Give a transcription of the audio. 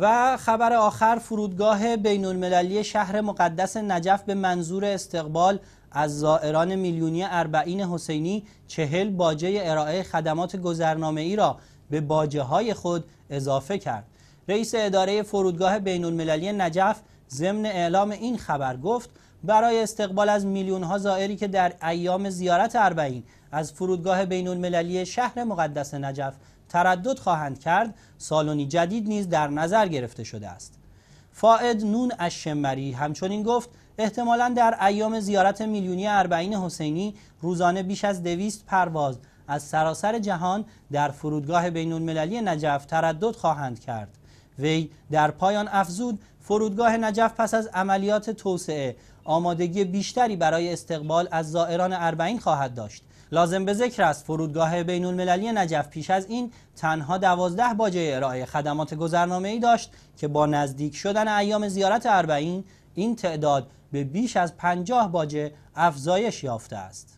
و خبر آخر فرودگاه بین المللی شهر مقدس نجف به منظور استقبال از زائران میلیونی اربعین حسینی چهل باجه ارائه خدمات گذرنامه ای را به باجه های خود اضافه کرد. رئیس اداره فرودگاه بین المللی نجف ضمن اعلام این خبر گفت برای استقبال از میلیون ها زائری که در ایام زیارت اربعین از فرودگاه بین المللی شهر مقدس نجف تردد خواهند کرد سالونی جدید نیز در نظر گرفته شده است فاعد نون اشمری همچنین گفت احتمالا در ایام زیارت میلیونی اربعین حسینی روزانه بیش از دویست پرواز از سراسر جهان در فرودگاه بین المللی نجف تردد خواهند کرد وی در پایان افزود فرودگاه نجف پس از عملیات توسعه آمادگی بیشتری برای استقبال از زائران اربعین خواهد داشت لازم به ذکر است فرودگاه بین المللی نجف پیش از این تنها دوازده باجه ارائه خدمات گذرنامه ای داشت که با نزدیک شدن ایام زیارت اربعین این تعداد به بیش از پنجاه باجه افزایش یافته است